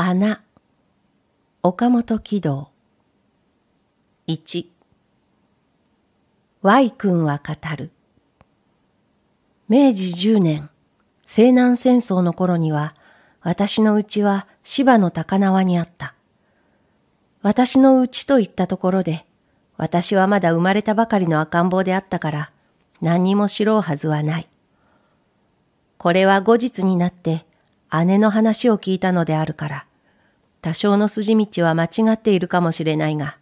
穴岡本喜道1 Y 君は語る明治10年西南戦争の頃には私のうちは芝の高輪にあった私のうちといったところで私はまだ生まれたばかりの赤ん坊であったから何にも知ろうはずはないこれは後日になって姉の話を聞いたのであるから多少の筋道は間違っているかもしれないが、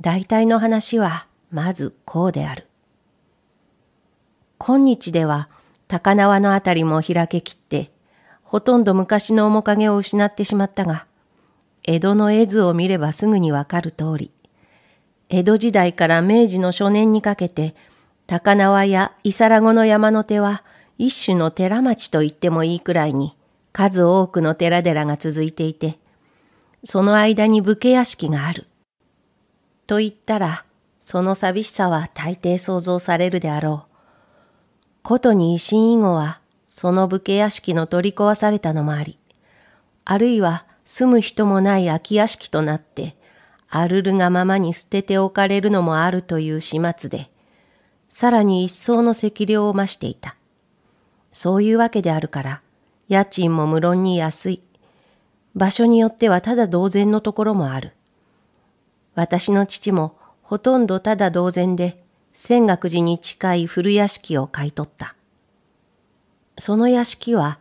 大体の話はまずこうである。今日では高輪のあたりも開けきって、ほとんど昔の面影を失ってしまったが、江戸の絵図を見ればすぐにわかる通り、江戸時代から明治の初年にかけて、高輪や伊皿子の山の手は一種の寺町と言ってもいいくらいに、数多くの寺々が続いていて、その間に武家屋敷がある。と言ったら、その寂しさは大抵想像されるであろう。ことに維新以後は、その武家屋敷の取り壊されたのもあり、あるいは住む人もない空き屋敷となって、あるるがままに捨てておかれるのもあるという始末で、さらに一層の積量を増していた。そういうわけであるから、家賃も無論に安い。場所によってはただ同然のところもある。私の父もほとんどただ同然で、泉岳寺に近い古屋敷を買い取った。その屋敷は、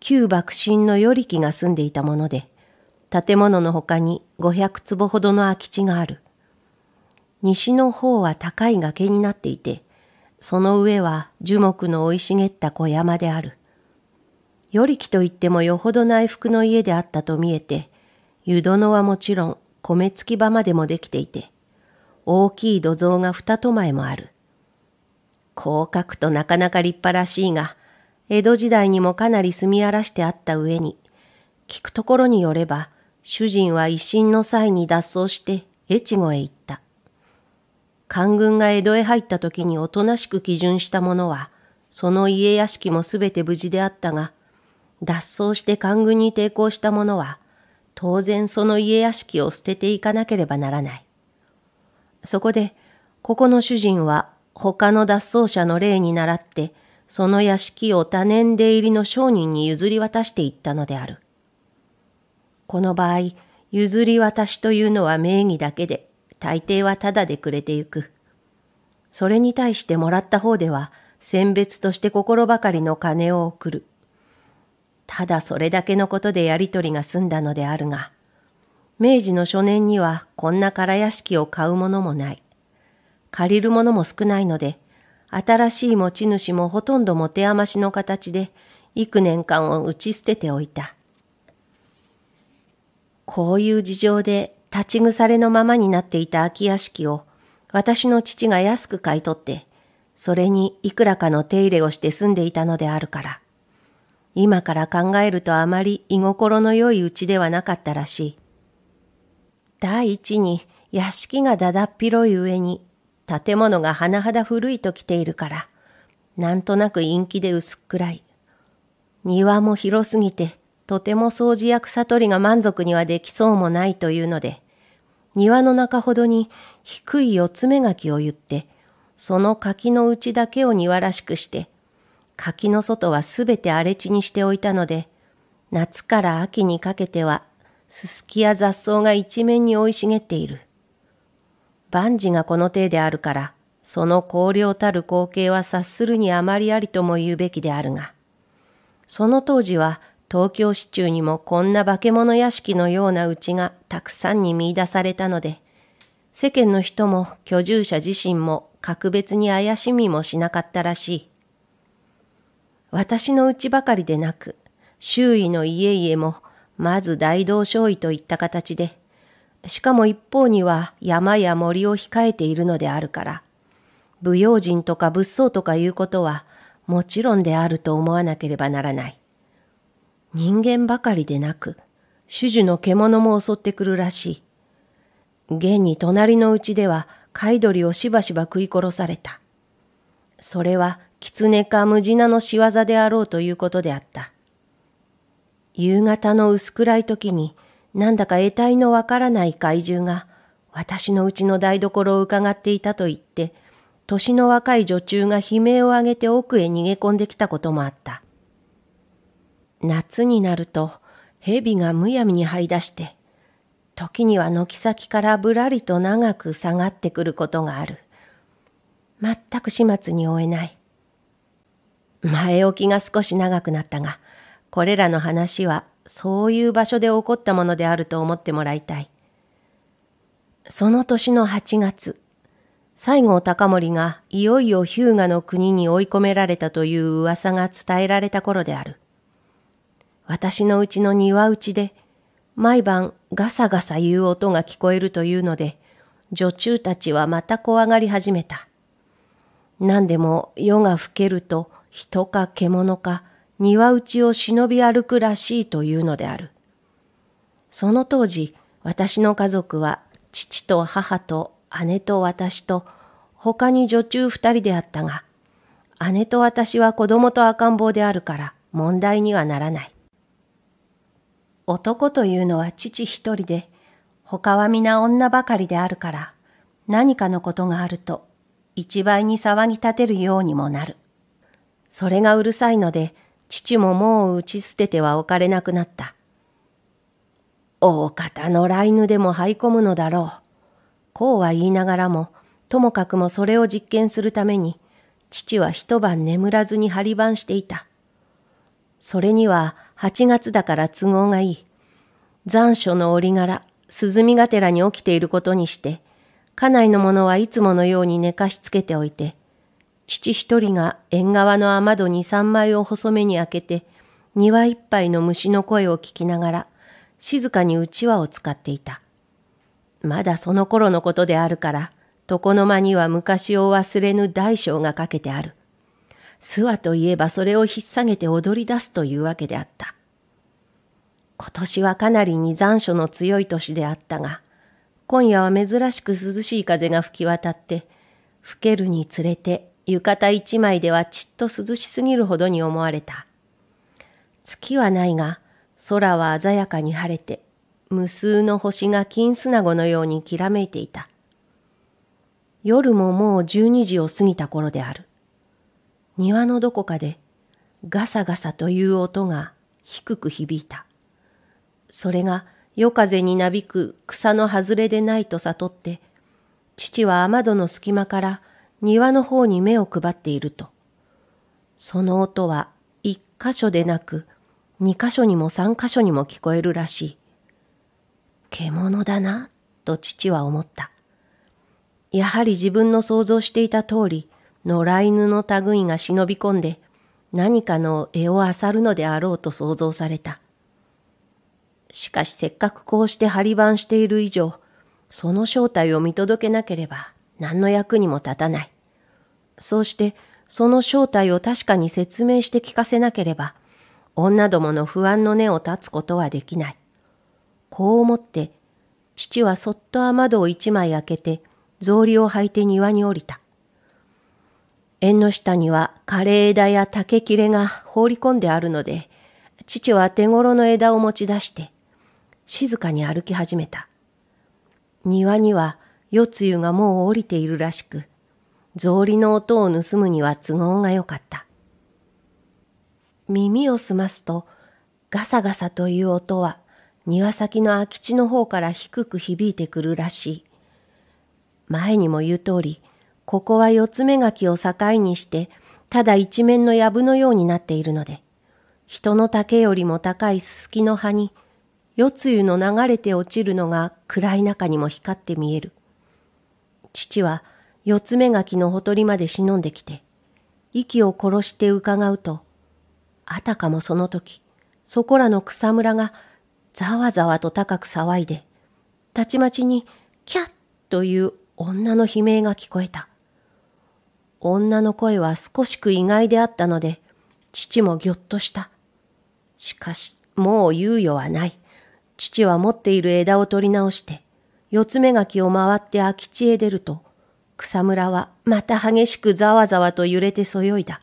旧幕臣の与力が住んでいたもので、建物の他に500坪ほどの空き地がある。西の方は高い崖になっていて、その上は樹木の生い茂った小山である。よりきといってもよほど内服の家であったと見えて、湯殿はもちろん米付き場までもできていて、大きい土蔵が二と前もある。こう書くとなかなか立派らしいが、江戸時代にもかなり住み荒らしてあった上に、聞くところによれば、主人は一新の際に脱走して越後へ行った。官軍が江戸へ入った時におとなしく基準したものは、その家屋敷もすべて無事であったが、脱走して官軍に抵抗した者は、当然その家屋敷を捨てていかなければならない。そこで、ここの主人は他の脱走者の例に倣って、その屋敷を多年出入りの商人に譲り渡していったのである。この場合、譲り渡しというのは名義だけで、大抵はただでくれてゆく。それに対してもらった方では、選別として心ばかりの金を送る。ただそれだけのことでやりとりが済んだのであるが、明治の初年にはこんな空屋敷を買うものもない。借りるものも少ないので、新しい持ち主もほとんど持て余しの形で、幾年間を打ち捨てておいた。こういう事情で立ち腐れのままになっていた空き屋敷を、私の父が安く買い取って、それにいくらかの手入れをして住んでいたのであるから、今から考えるとあまり居心の良いうちではなかったらしい。第一に屋敷がだだっ広い上に建物が甚だ古いと来ているから、なんとなく陰気で薄っ暗い。庭も広すぎて、とても掃除や草取りが満足にはできそうもないというので、庭の中ほどに低い四つ目垣を言って、その柿の内だけを庭らしくして、柿の外はすべて荒れ地にしておいたので、夏から秋にかけては、すすきや雑草が一面に生い茂っている。万事がこの体であるから、その荒涼たる光景は察するにあまりありとも言うべきであるが、その当時は東京市中にもこんな化け物屋敷のようなうちがたくさんに見出されたので、世間の人も居住者自身も格別に怪しみもしなかったらしい。私のうちばかりでなく、周囲の家々も、まず大道少尉といった形で、しかも一方には山や森を控えているのであるから、武用人とか仏騒とかいうことは、もちろんであると思わなければならない。人間ばかりでなく、種々の獣も襲ってくるらしい。現に隣のうちでは、貝鳥をしばしば食い殺された。それは狐かムジナの仕業であろうということであった。夕方の薄暗い時に、なんだか得体のわからない怪獣が、私のうちの台所を伺っていたと言って、年の若い女中が悲鳴を上げて奥へ逃げ込んできたこともあった。夏になると、蛇がむやみに這い出して、時には軒先からぶらりと長く下がってくることがある。全く始末に終えない。前置きが少し長くなったが、これらの話はそういう場所で起こったものであると思ってもらいたい。その年の8月、西郷隆盛がいよいよ日向の国に追い込められたという噂が伝えられた頃である。私のうちの庭内ちで、毎晩ガサガサ言う音が聞こえるというので、女中たちはまた怖がり始めた。何でも夜が更けると人か獣か庭内を忍び歩くらしいというのである。その当時、私の家族は父と母と姉と私と他に女中二人であったが、姉と私は子供と赤ん坊であるから問題にはならない。男というのは父一人で、他は皆女ばかりであるから、何かのことがあると一倍に騒ぎ立てるようにもなる。それがうるさいので、父ももう打ち捨ててはおかれなくなった。大方のライヌでも這い込むのだろう。こうは言いながらも、ともかくもそれを実験するために、父は一晩眠らずに張り番していた。それには8月だから都合がいい。残暑の折柄、涼みがてらに起きていることにして、家内の者はいつものように寝かしつけておいて、父一人が縁側の雨戸に三枚を細めに開けて、庭いっぱいの虫の声を聞きながら、静かにうちわを使っていた。まだその頃のことであるから、床の間には昔を忘れぬ大小がかけてある。諏訪といえばそれを引っ下げて踊り出すというわけであった。今年はかなりに残暑の強い年であったが、今夜は珍しく涼しい風が吹き渡って、吹けるにつれて浴衣一枚ではちっと涼しすぎるほどに思われた。月はないが、空は鮮やかに晴れて、無数の星が金砂子のようにきらめいていた。夜ももう十二時を過ぎた頃である。庭のどこかで、ガサガサという音が低く響いた。それが夜風になびく草の外れでないと悟って、父は雨戸の隙間から庭の方に目を配っていると、その音は一箇所でなく、二箇所にも三箇所にも聞こえるらしい。獣だな、と父は思った。やはり自分の想像していた通り、野良犬の類が忍び込んで、何かの柄を漁るのであろうと想像された。しかしせっかくこうして張り番している以上、その正体を見届けなければ何の役にも立たない。そうして、その正体を確かに説明して聞かせなければ、女どもの不安の根を断つことはできない。こう思って、父はそっと雨戸を一枚開けて、草履を履いて庭に降りた。縁の下には枯れ枝や竹切れが放り込んであるので、父は手頃の枝を持ち出して、静かに歩き始めた。庭には夜露がもう降りているらしく、草履の音を盗むには都合が良かった。耳を澄ますと、ガサガサという音は庭先の空き地の方から低く響いてくるらしい。前にも言う通り、ここは四つ目垣を境にして、ただ一面の藪のようになっているので、人の丈よりも高いススキの葉に夜露の流れて落ちるのが暗い中にも光って見える。父は四つ目垣のほとりまで忍んできて、息を殺して伺うと、あたかもその時、そこらの草むらがざわざわと高く騒いで、たちまちにキャッという女の悲鳴が聞こえた。女の声は少しく意外であったので、父もぎょっとした。しかし、もう猶予はない。父は持っている枝を取り直して、四つ目がを回って空き地へ出ると、草むらはまた激しくざわざわと揺れてそよいだ。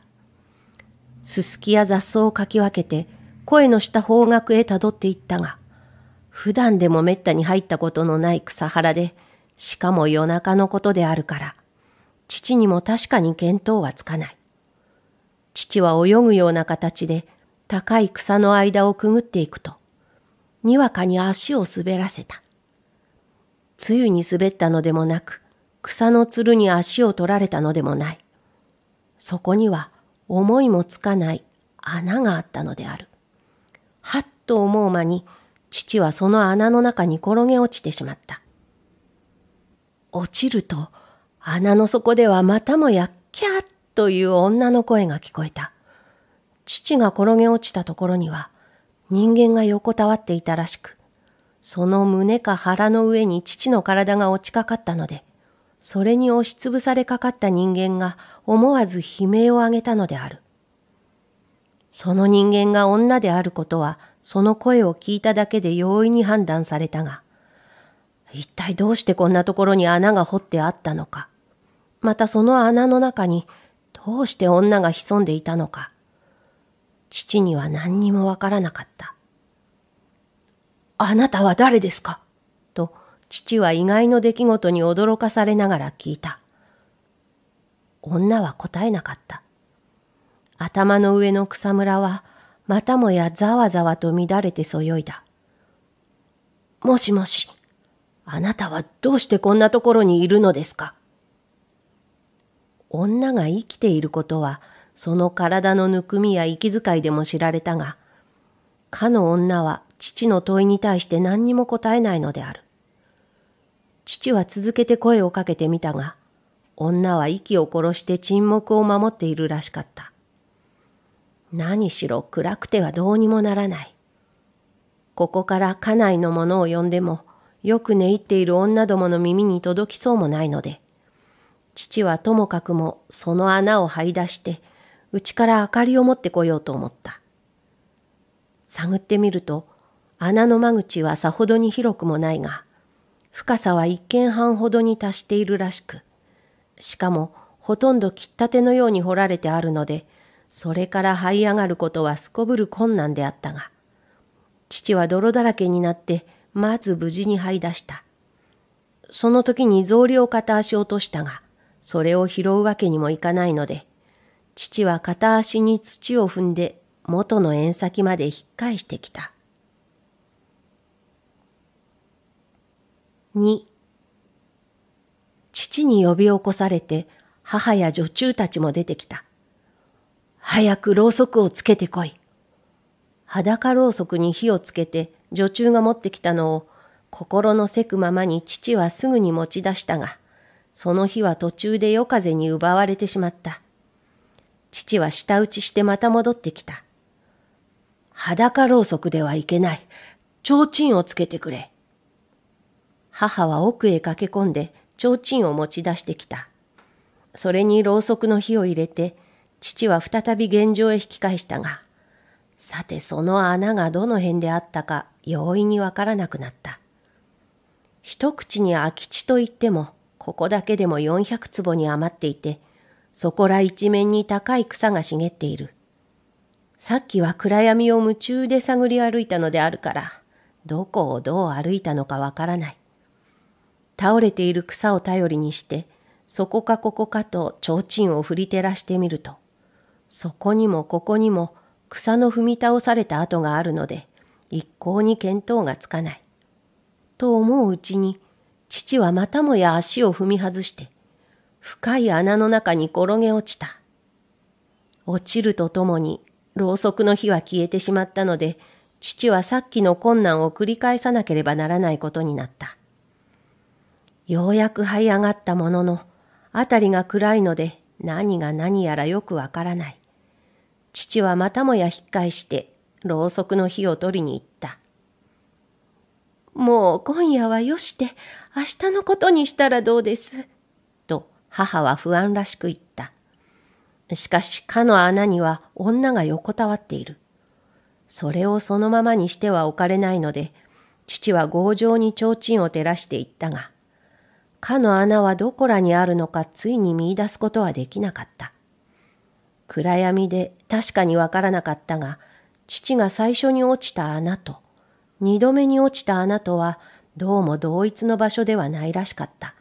すすきや雑草をかき分けて、声のした方角へたどっていったが、普段でもめったに入ったことのない草原で、しかも夜中のことであるから、父にも確かに見当はつかない。父は泳ぐような形で、高い草の間をくぐっていくと、にわかに足を滑らせた。つゆに滑ったのでもなく、草のつるに足を取られたのでもない。そこには思いもつかない穴があったのである。はっと思う間に、父はその穴の中に転げ落ちてしまった。落ちると、穴の底ではまたもや、キャッという女の声が聞こえた。父が転げ落ちたところには、人間が横たわっていたらしく、その胸か腹の上に父の体が落ちかかったので、それに押しつぶされかかった人間が思わず悲鳴を上げたのである。その人間が女であることは、その声を聞いただけで容易に判断されたが、一体どうしてこんなところに穴が掘ってあったのか、またその穴の中にどうして女が潜んでいたのか、父には何にもわからなかった。あなたは誰ですかと父は意外の出来事に驚かされながら聞いた。女は答えなかった。頭の上の草むらはまたもやざわざわと乱れてそよいだ。もしもし、あなたはどうしてこんなところにいるのですか女が生きていることはその体のぬくみや息遣いでも知られたが、かの女は父の問いに対して何にも答えないのである。父は続けて声をかけてみたが、女は息を殺して沈黙を守っているらしかった。何しろ暗くてはどうにもならない。ここから家内の者を呼んでも、よく寝入っている女どもの耳に届きそうもないので、父はともかくもその穴を這い出して、うちから明かりを持ってこようと思った。探ってみると、穴の間口はさほどに広くもないが、深さは一軒半ほどに達しているらしく、しかもほとんど切ったてのように掘られてあるので、それから這い上がることはすこぶる困難であったが、父は泥だらけになって、まず無事に這い出した。その時に草履を片足落としたが、それを拾うわけにもいかないので、父は片足に土を踏んで元の縁先まで引っ返してきた。二、父に呼び起こされて母や女中たちも出てきた。早くろうそくをつけてこい。裸ろうそくに火をつけて女中が持ってきたのを心のせくままに父はすぐに持ち出したが、その日は途中で夜風に奪われてしまった。父は舌打ちしてまた戻ってきた。裸ろうそくではいけない。提灯をつけてくれ。母は奥へ駆け込んで、提灯を持ち出してきた。それにろうそくの火を入れて、父は再び現場へ引き返したが、さてその穴がどの辺であったか容易にわからなくなった。一口に空き地といっても、ここだけでも400坪に余っていて、そこら一面に高い草が茂っている。さっきは暗闇を夢中で探り歩いたのであるから、どこをどう歩いたのかわからない。倒れている草を頼りにして、そこかここかと提灯を振り照らしてみると、そこにもここにも草の踏み倒された跡があるので、一向に見当がつかない。と思ううちに、父はまたもや足を踏み外して、深い穴の中に転げ落ちた。落ちるとともに、ろうそくの火は消えてしまったので、父はさっきの困難を繰り返さなければならないことになった。ようやく這い上がったものの、辺りが暗いので何が何やらよくわからない。父はまたもや引っ返して、ろうそくの火を取りに行った。もう今夜はよして、明日のことにしたらどうです。母は不安らしく言った。しかし、かの穴には女が横たわっている。それをそのままにしては置かれないので、父は強情に提灯を照らして言ったが、かの穴はどこらにあるのかついに見出すことはできなかった。暗闇で確かにわからなかったが、父が最初に落ちた穴と、二度目に落ちた穴とは、どうも同一の場所ではないらしかった。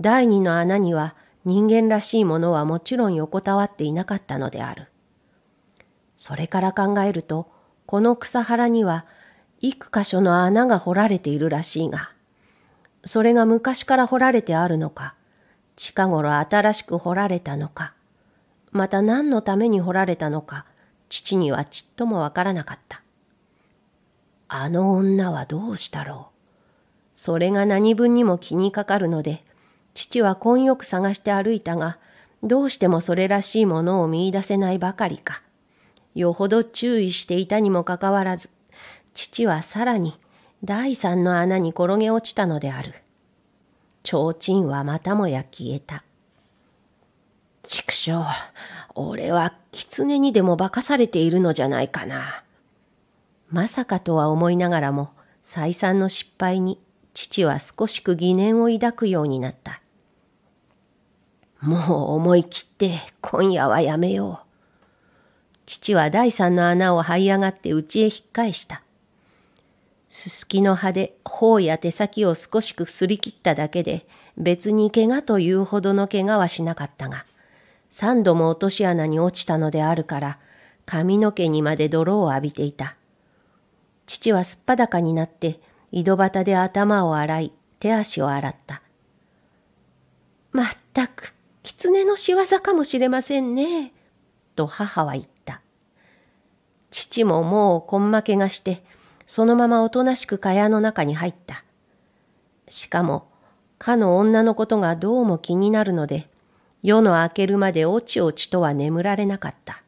第二の穴には人間らしいものはもちろん横たわっていなかったのである。それから考えると、この草原には幾箇所の穴が掘られているらしいが、それが昔から掘られてあるのか、近頃新しく掘られたのか、また何のために掘られたのか、父にはちっともわからなかった。あの女はどうしたろう。それが何分にも気にかかるので、父は根よく探して歩いたが、どうしてもそれらしいものを見いだせないばかりか。よほど注意していたにもかかわらず、父はさらに第三の穴に転げ落ちたのである。提灯はまたもや消えた。畜生、俺は狐にでも化かされているのじゃないかな。まさかとは思いながらも、再三の失敗に父は少しく疑念を抱くようになった。もう思い切って今夜はやめよう。父は第三の穴を這い上がって家へ引っ返した。すすきの葉で頬や手先を少しくすり切っただけで、別に怪我というほどの怪我はしなかったが、三度も落とし穴に落ちたのであるから、髪の毛にまで泥を浴びていた。父はすっぱだかになって、井戸端で頭を洗い、手足を洗った。まったく、狐の仕業かもしれませんね、と母は言った。父ももう根負けがして、そのままおとなしく蚊帳の中に入った。しかも、かの女のことがどうも気になるので、夜の明けるまでおちおちとは眠られなかった。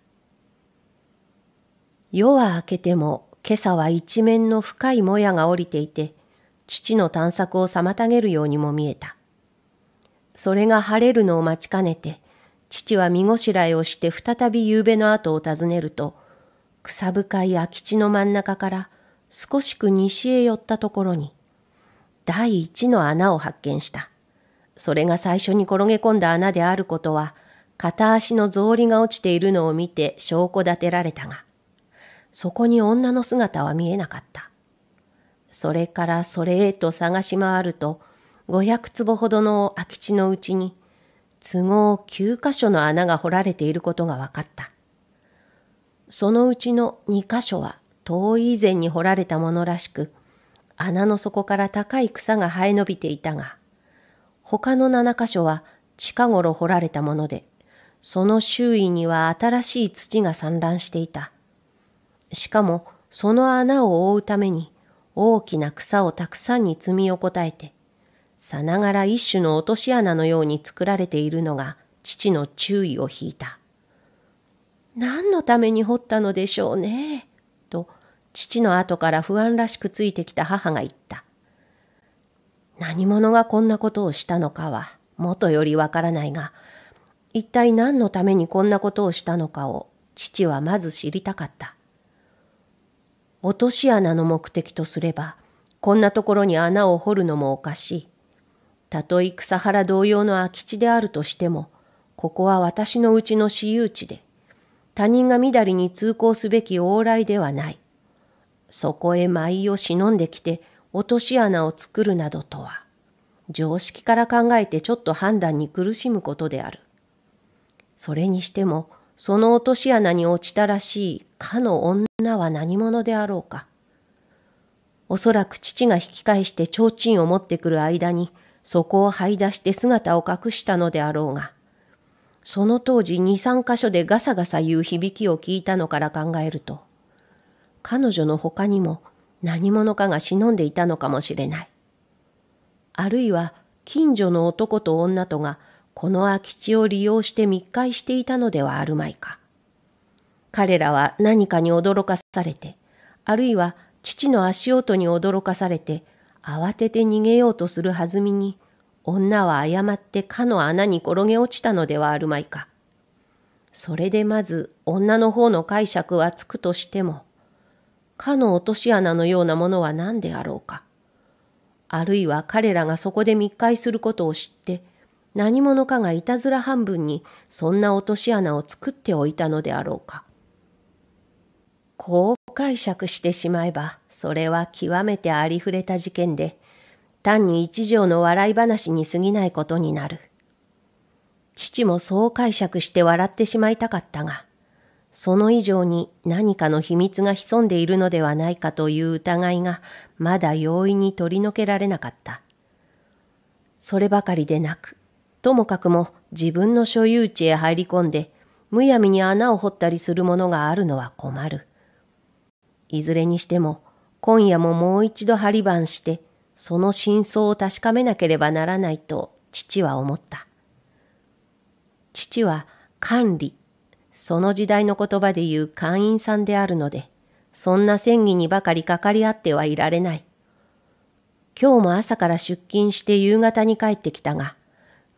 夜は明けても今朝は一面の深いもやが降りていて、父の探索を妨げるようにも見えた。それが晴れるのを待ちかねて、父は身ごしらえをして再び夕べの後を訪ねると、草深い空き地の真ん中から少しく西へ寄ったところに、第一の穴を発見した。それが最初に転げ込んだ穴であることは、片足の草履が落ちているのを見て証拠立てられたが、そこに女の姿は見えなかった。それからそれへと探し回ると、500坪ほどの空き地のうちに、都合9箇所の穴が掘られていることが分かった。そのうちの2箇所は遠い以前に掘られたものらしく、穴の底から高い草が生え伸びていたが、他の7箇所は近頃掘られたもので、その周囲には新しい土が散乱していた。しかもその穴を覆うために大きな草をたくさんに積み横たえて、さながら一種の落とし穴のように作られているのが父の注意を引いた。何のために掘ったのでしょうね、と父の後から不安らしくついてきた母が言った。何者がこんなことをしたのかは、もとよりわからないが、一体何のためにこんなことをしたのかを父はまず知りたかった。落とし穴の目的とすれば、こんなところに穴を掘るのもおかしい。たとえ草原同様の空き地であるとしても、ここは私のうちの私有地で、他人がみだりに通行すべき往来ではない。そこへ舞を忍んできて落とし穴を作るなどとは、常識から考えてちょっと判断に苦しむことである。それにしても、その落とし穴に落ちたらしいかの女は何者であろうか。おそらく父が引き返して提灯を持ってくる間に、そこを這い出して姿を隠したのであろうが、その当時二三箇所でガサガサ言う響きを聞いたのから考えると、彼女の他にも何者かが忍んでいたのかもしれない。あるいは近所の男と女とがこの空き地を利用して密会していたのではあるまいか。彼らは何かに驚かされて、あるいは父の足音に驚かされて、慌てて逃げようとする弾みに、女は誤ってかの穴に転げ落ちたのではあるまいか。それでまず女の方の解釈はつくとしても、かの落とし穴のようなものは何であろうか。あるいは彼らがそこで密会することを知って、何者かがいたずら半分にそんな落とし穴を作っておいたのであろうか。こう解釈してしまえば、それは極めてありふれた事件で、単に一条の笑い話に過ぎないことになる。父もそう解釈して笑ってしまいたかったが、その以上に何かの秘密が潜んでいるのではないかという疑いがまだ容易に取り除けられなかった。そればかりでなく、ともかくも自分の所有地へ入り込んで、むやみに穴を掘ったりするものがあるのは困る。いずれにしても、今夜ももう一度張り番して、その真相を確かめなければならないと父は思った。父は管理、その時代の言葉で言う会員さんであるので、そんな戦議にばかりかかり合ってはいられない。今日も朝から出勤して夕方に帰ってきたが、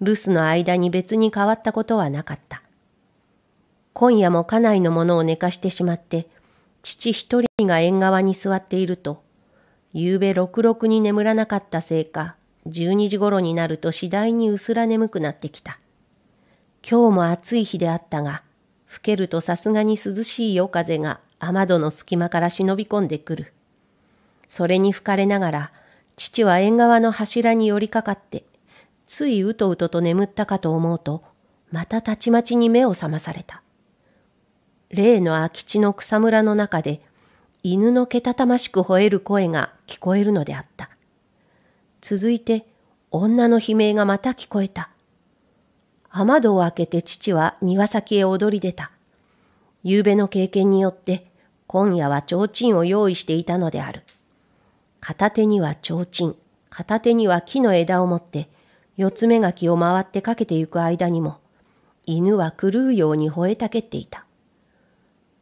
留守の間に別に変わったことはなかった。今夜も家内のものを寝かしてしまって、父一人が縁側に座っていると、夕べろくろくに眠らなかったせいか、12時頃になると次第に薄ら眠くなってきた。今日も暑い日であったが、吹けるとさすがに涼しい夜風が雨戸の隙間から忍び込んでくる。それに吹かれながら、父は縁側の柱に寄りかかって、ついうとうとと眠ったかと思うと、またたちまちに目を覚まされた。例の空き地の草むらの中で、犬のけたたましく吠える声が聞こえるのであった。続いて、女の悲鳴がまた聞こえた。雨戸を開けて父は庭先へ踊り出た。夕べの経験によって、今夜は提灯を用意していたのである。片手には提灯、片手には木の枝を持って、四つ目がきを回ってかけてゆく間にも、犬は狂うように吠えたけっていた。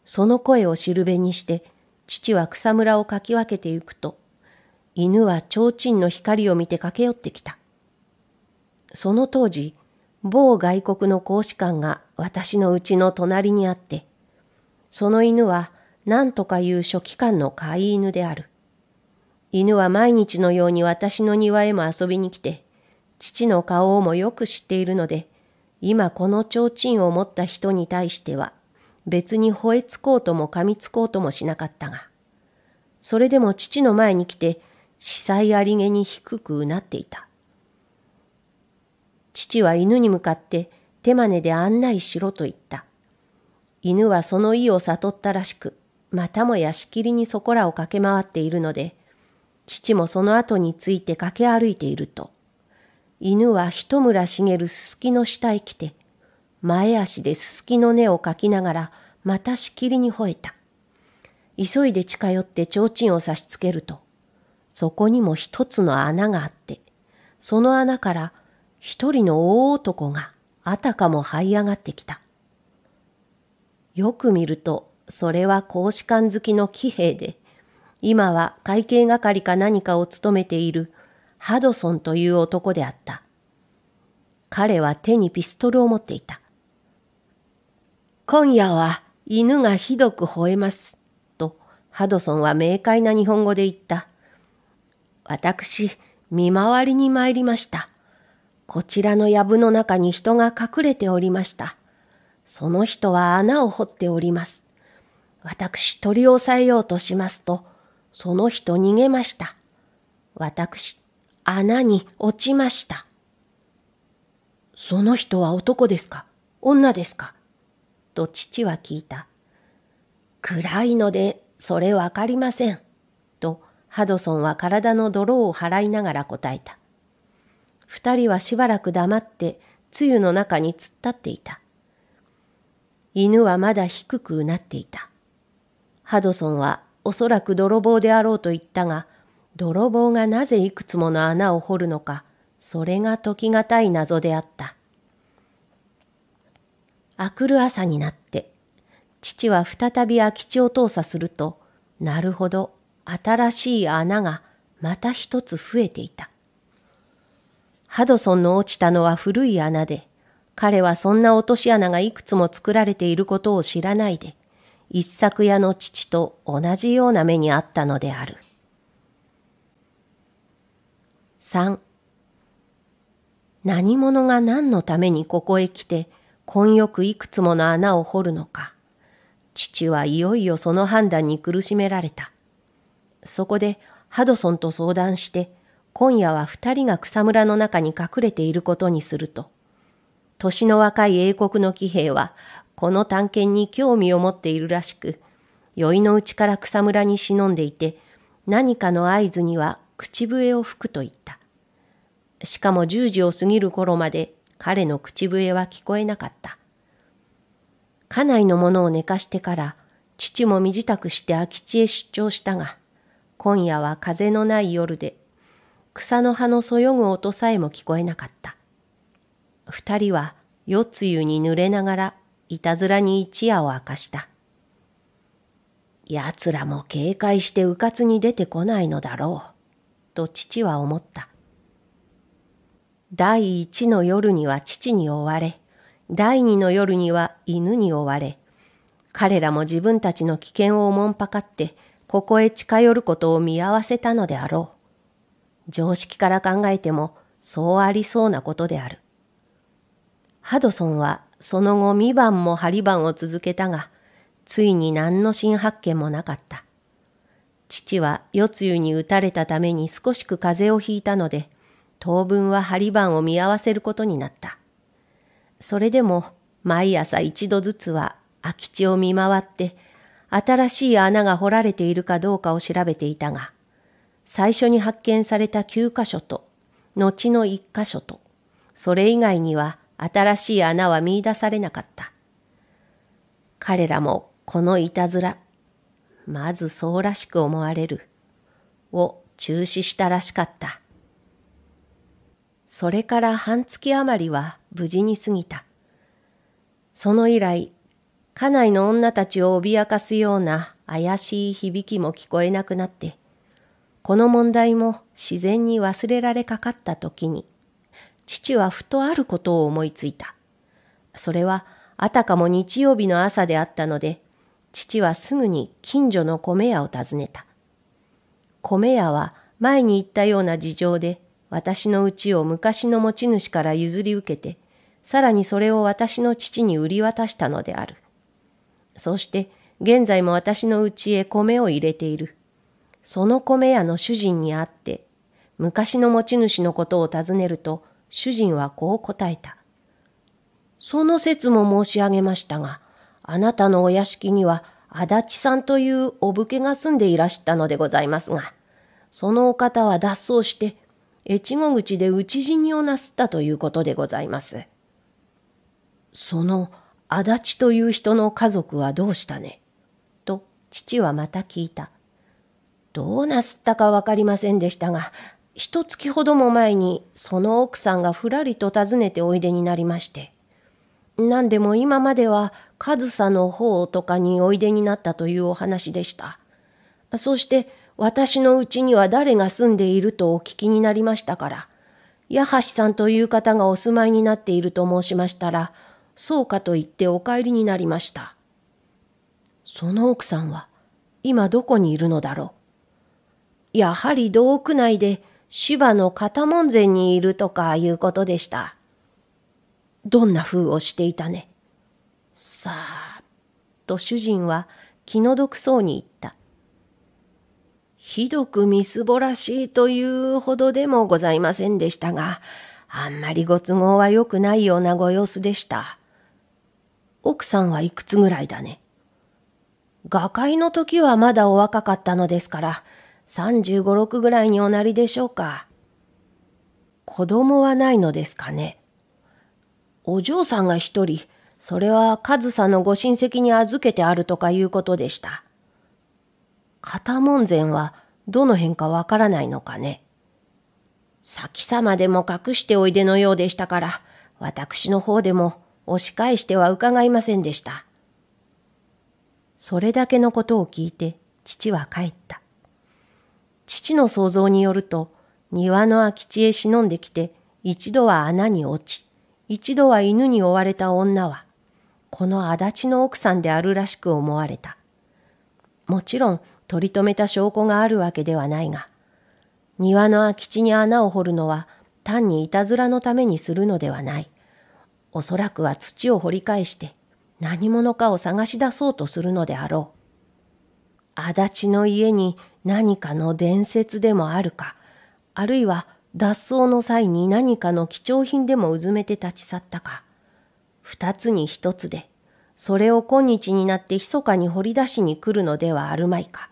その声をしるべにして、父は草むらをかき分けてゆくと、犬は提灯の光を見て駆け寄ってきた。その当時、某外国の公使館が私のうちの隣にあって、その犬は何とかいう書記官の飼い犬である。犬は毎日のように私の庭へも遊びに来て、父の顔をもよく知っているので、今この提灯を持った人に対しては、別に吠えつこうとも噛みつこうともしなかったが、それでも父の前に来て、司祭ありげに低くうなっていた。父は犬に向かって手真似で案内しろと言った。犬はその意を悟ったらしく、またもやしきりにそこらを駆け回っているので、父もその後について駆け歩いていると、犬は一村茂すすきの下へ来て、前足ですすきの根をかきながら、またしきりに吠えた。急いで近寄って提灯を差し付けると、そこにも一つの穴があって、その穴から一人の大男があたかも這い上がってきた。よく見ると、それは公使館好きの騎兵で、今は会計係か何かを務めているハドソンという男であった。彼は手にピストルを持っていた。今夜は犬がひどく吠えます。と、ハドソンは明快な日本語で言った。私、見回りに参りました。こちらの藪の中に人が隠れておりました。その人は穴を掘っております。私取り押さえようとしますと、その人逃げました。私穴に落ちました。その人は男ですか女ですかと父は聞いた。暗いので、それわかりません。と、ハドソンは体の泥を払いながら答えた。二人はしばらく黙って、露の中に突っ立っていた。犬はまだ低くうなっていた。ハドソンはおそらく泥棒であろうと言ったが、泥棒がなぜいくつもの穴を掘るのか、それが解き難い謎であった。あくる朝になって、父は再び空き地を調査すると、なるほど、新しい穴がまた一つ増えていた。ハドソンの落ちたのは古い穴で、彼はそんな落とし穴がいくつも作られていることを知らないで、一作屋の父と同じような目にあったのである。3何者が何のためにここへ来て、根よくいくつもの穴を掘るのか。父はいよいよその判断に苦しめられた。そこでハドソンと相談して、今夜は二人が草むらの中に隠れていることにすると、年の若い英国の騎兵は、この探検に興味を持っているらしく、宵のうちから草むらに忍んでいて、何かの合図には口笛を吹くと言った。しかも10時を過ぎる頃まで彼の口笛は聞こえなかった。家内のものを寝かしてから、父も身支度して空き地へ出張したが、今夜は風のない夜で、草の葉のそよぐ音さえも聞こえなかった。二人は夜露に濡れながら、いたずらに一夜を明かした。奴らも警戒してうかつに出てこないのだろう、と父は思った。第一の夜には父に追われ、第二の夜には犬に追われ、彼らも自分たちの危険をもんぱかって、ここへ近寄ることを見合わせたのであろう。常識から考えても、そうありそうなことである。ハドソンは、その後2番も針番を続けたが、ついに何の新発見もなかった。父は夜露に打たれたために少しく風邪をひいたので、当分は針番を見合わせることになった。それでも毎朝一度ずつは空き地を見回って新しい穴が掘られているかどうかを調べていたが、最初に発見された9箇所と、後の1箇所と、それ以外には新しい穴は見出されなかった。彼らもこのいたずら、まずそうらしく思われる、を中止したらしかった。それから半月余りは無事に過ぎた。その以来、家内の女たちを脅かすような怪しい響きも聞こえなくなって、この問題も自然に忘れられかかった時に、父はふとあることを思いついた。それはあたかも日曜日の朝であったので、父はすぐに近所の米屋を訪ねた。米屋は前に言ったような事情で私の家を昔の持ち主から譲り受けて、さらにそれを私の父に売り渡したのである。そして、現在も私のうちへ米を入れている。その米屋の主人に会って、昔の持ち主のことを尋ねると、主人はこう答えた。その説も申し上げましたが、あなたのお屋敷には、足立さんというお武家が住んでいらしたのでございますが、そのお方は脱走して、越後口で討ち死にをなすったということでございます。その足立という人の家族はどうしたねと父はまた聞いた。どうなすったかわかりませんでしたが、一月ほども前にその奥さんがふらりと訪ねておいでになりまして。何でも今までは上総の方とかにおいでになったというお話でした。そして私のうちには誰が住んでいるとお聞きになりましたから、矢橋さんという方がお住まいになっていると申しましたら、そうかと言ってお帰りになりました。その奥さんは、今どこにいるのだろう。やはり道区内で芝の片門前にいるとかいうことでした。どんな風をしていたね。さあ、と主人は気の毒そうに言った。ひどくみすぼらしいというほどでもございませんでしたが、あんまりご都合は良くないようなご様子でした。奥さんはいくつぐらいだね。画界の時はまだお若かったのですから、35、6ぐらいにおなりでしょうか。子供はないのですかね。お嬢さんが一人、それはズサのご親戚に預けてあるとかいうことでした。片門前はどの辺かわからないのかね。先様でも隠しておいでのようでしたから、私の方でも押し返しては伺いませんでした。それだけのことを聞いて父は帰った。父の想像によると、庭の空き地へ忍んできて、一度は穴に落ち、一度は犬に追われた女は、この足立の奥さんであるらしく思われた。もちろん、取り留めた証拠があるわけではないが、庭の空き地に穴を掘るのは単にいたずらのためにするのではない。おそらくは土を掘り返して何者かを探し出そうとするのであろう。足立の家に何かの伝説でもあるか、あるいは脱走の際に何かの貴重品でもうずめて立ち去ったか。二つに一つで、それを今日になって密かに掘り出しに来るのではあるまいか。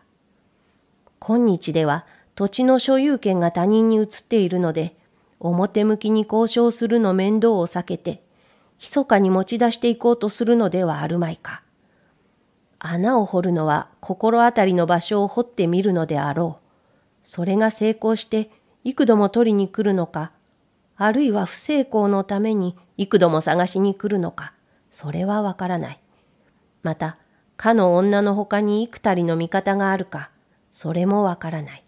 今日では土地の所有権が他人に移っているので、表向きに交渉するの面倒を避けて、密かに持ち出していこうとするのではあるまいか。穴を掘るのは心当たりの場所を掘ってみるのであろう。それが成功して幾度も取りに来るのか、あるいは不成功のために幾度も探しに来るのか、それはわからない。また、かの女の他に幾たりの味方があるか、それもわからない。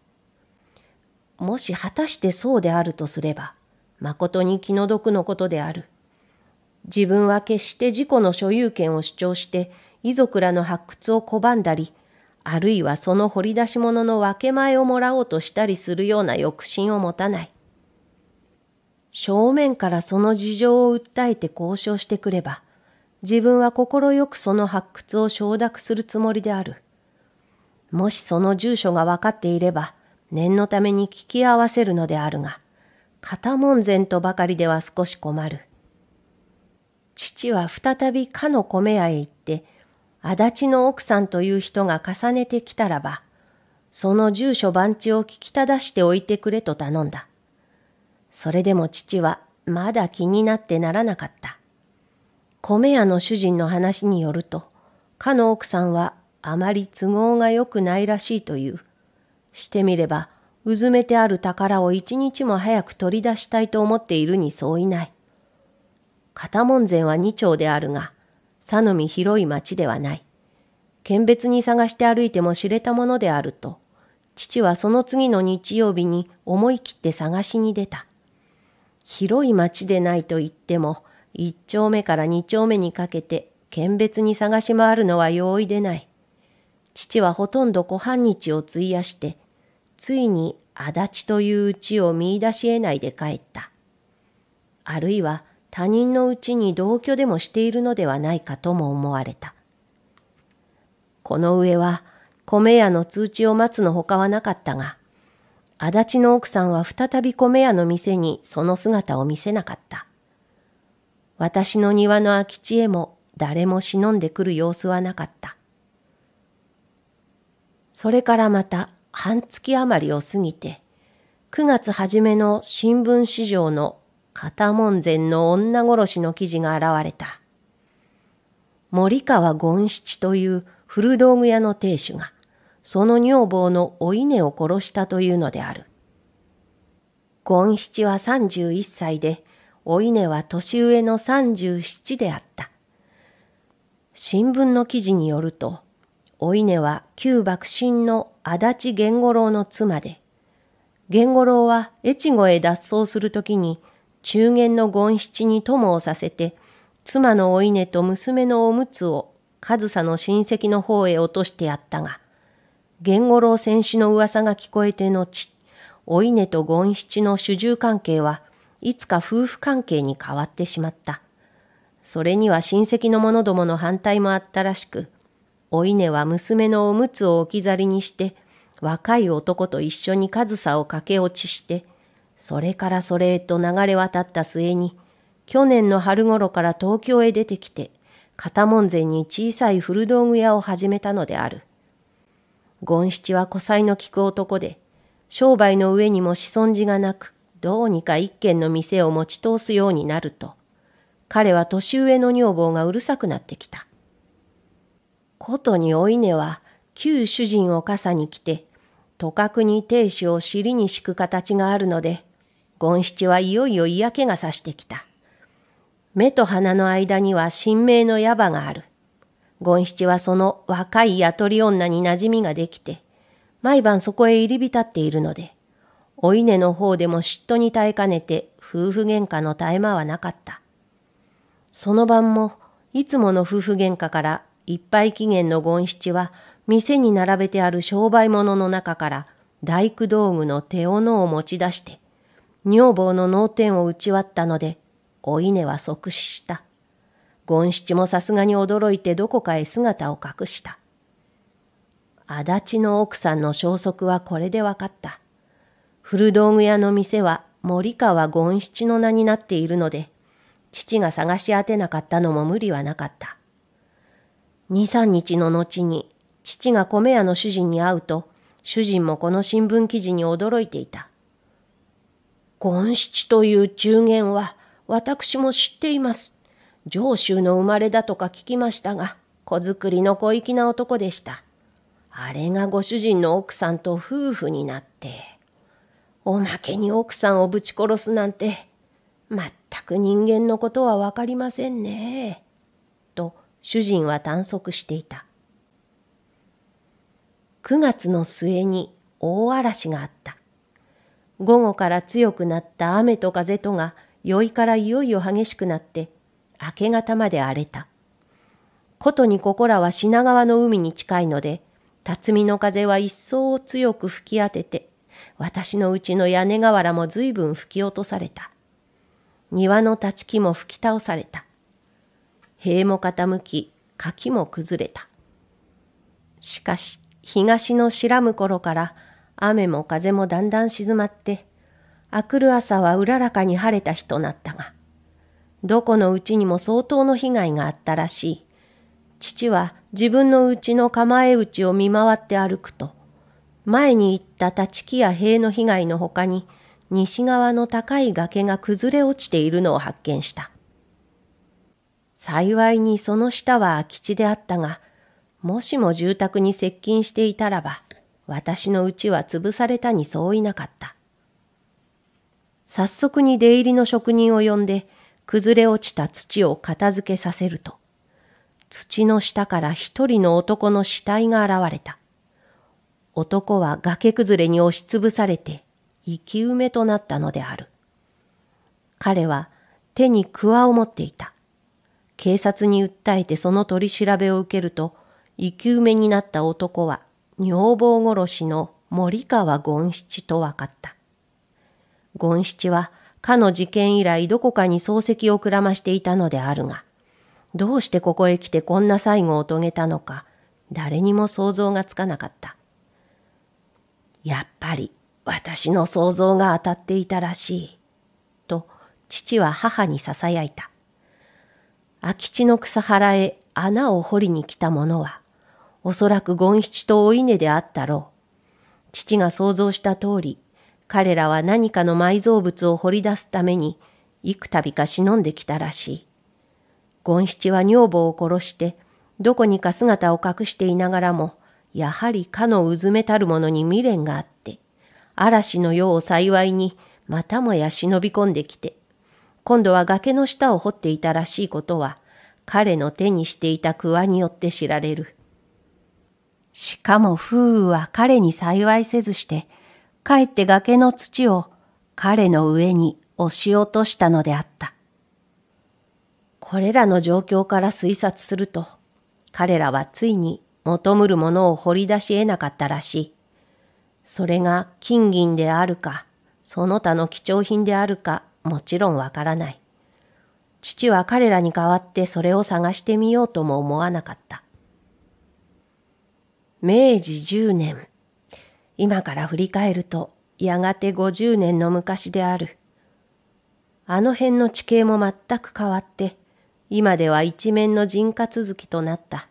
もし果たしてそうであるとすれば、誠に気の毒のことである。自分は決して自己の所有権を主張して、遺族らの発掘を拒んだり、あるいはその掘り出し物の分け前をもらおうとしたりするような抑心を持たない。正面からその事情を訴えて交渉してくれば、自分は快くその発掘を承諾するつもりである。もしその住所が分かっていれば、念のために聞き合わせるのであるが、片門前とばかりでは少し困る。父は再びかの米屋へ行って、足立の奥さんという人が重ねてきたらば、その住所番地を聞き正しておいてくれと頼んだ。それでも父はまだ気になってならなかった。米屋の主人の話によると、かの奥さんはあまり都合が良くないらしいという。してみれば、うずめてある宝を一日も早く取り出したいと思っているに相違ない。片門前は二丁であるが、佐のみ広い町ではない。県別に探して歩いても知れたものであると、父はその次の日曜日に思い切って探しに出た。広い町でないと言っても、一丁目から二丁目にかけて県別に探し回るのは容易でない。父はほとんど小半日を費やして、ついに足立といううちを見出し得ないで帰った。あるいは他人のうちに同居でもしているのではないかとも思われた。この上は米屋の通知を待つのほかはなかったが、足立の奥さんは再び米屋の店にその姿を見せなかった。私の庭の空き地へも誰も忍んでくる様子はなかった。それからまた半月余りを過ぎて、9月初めの新聞市場の片門前の女殺しの記事が現れた。森川権七という古道具屋の亭主が、その女房のお稲を殺したというのである。権七は31歳で、お稲は年上の37であった。新聞の記事によると、お稲は旧幕臣の足立源五郎の妻で、源五郎は越後へ脱走するときに中元の権七に友をさせて、妻のお稲と娘のおむつを上総の親戚の方へ落としてやったが、源五郎戦士の噂が聞こえて後、お稲と権七の主従関係はいつか夫婦関係に変わってしまった。それには親戚の者どもの反対もあったらしく、お稲は娘のおむつを置き去りにして、若い男と一緒に上総を駆け落ちして、それからそれへと流れ渡った末に、去年の春頃から東京へ出てきて、片門前に小さい古道具屋を始めたのである。権七は古才の利く男で、商売の上にも子孫児がなく、どうにか一軒の店を持ち通すようになると、彼は年上の女房がうるさくなってきた。ことにお稲は、旧主人を傘に着て、とかくに亭主を尻に敷く形があるので、権七はいよいよ嫌気がさしてきた。目と鼻の間には神明の矢場がある。権七はその若い雇り女に馴染みができて、毎晩そこへ入り浸っているので、お稲の方でも嫉妬に耐えかねて夫婦喧嘩の絶え間はなかった。その晩もいつもの夫婦喧嘩からいっぱい期限のゴン七は店に並べてある商売物の中から大工道具の手斧を持ち出して女房の脳天を打ち割ったのでお稲は即死した。ゴン七もさすがに驚いてどこかへ姿を隠した。足立の奥さんの消息はこれで分かった。古道具屋の店は森川権七の名になっているので、父が探し当てなかったのも無理はなかった。23日の後に父が米屋の主人に会うと主人もこの新聞記事に驚いていた。権七という中元は私も知っています。上州の生まれだとか聞きましたが、子作りの小粋な男でした。あれがご主人の奥さんと夫婦になって、おまけに奥さんをぶち殺すなんて、まったく人間のことはわかりませんね。主人は短足していた。9月の末に大嵐があった。午後から強くなった雨と風とが酔いからいよいよ激しくなって明け方まで荒れた。ことにここらは品川の海に近いので、辰巳の風は一層強く吹き当てて、私のうちの屋根瓦も随分吹き落とされた。庭の立ち木も吹き倒された。塀も傾き、柿も崩れた。しかし、東の白む頃から、雨も風もだんだん静まって、あくる朝はうららかに晴れた日となったが、どこのうちにも相当の被害があったらしい。父は自分のうちの構え打ちを見回って歩くと、前に行った立ち木や塀の被害のほかに、西側の高い崖が崩れ落ちているのを発見した。幸いにその下は空き地であったが、もしも住宅に接近していたらば、私の家は潰されたにそういなかった。早速に出入りの職人を呼んで、崩れ落ちた土を片付けさせると、土の下から一人の男の死体が現れた。男は崖崩れに押しつぶされて、生き埋めとなったのである。彼は手に桑を持っていた。警察に訴えてその取り調べを受けると、生き埋めになった男は女房殺しの森川権七と分かった。権七は、かの事件以来どこかに漱石をくらましていたのであるが、どうしてここへ来てこんな最後を遂げたのか、誰にも想像がつかなかった。やっぱり私の想像が当たっていたらしい、と父は母に囁いた。空き地の草原へ穴を掘りに来た者は、おそらくゴン七とお稲であったろう。父が想像した通り、彼らは何かの埋蔵物を掘り出すために、幾度か忍んできたらしい。ゴン七は女房を殺して、どこにか姿を隠していながらも、やはりかのうずめたる者に未練があって、嵐の世を幸いに、またもや忍び込んできて、今度は崖の下を掘っていたらしいことは、彼の手にしていたくによって知られる。しかも風雨は彼に幸いせずして、かえって崖の土を彼の上に押し落としたのであった。これらの状況から推察すると、彼らはついに求むるものを掘り出し得なかったらしい。それが金銀であるか、その他の貴重品であるかもちろんわからない。父は彼らに代わってそれを探してみようとも思わなかった。明治10年。今から振り返ると、やがて50年の昔である。あの辺の地形も全く変わって、今では一面の人家続きとなった。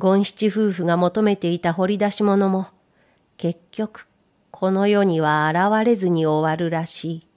権七夫婦が求めていた掘り出し物も、結局、この世には現れずに終わるらしい。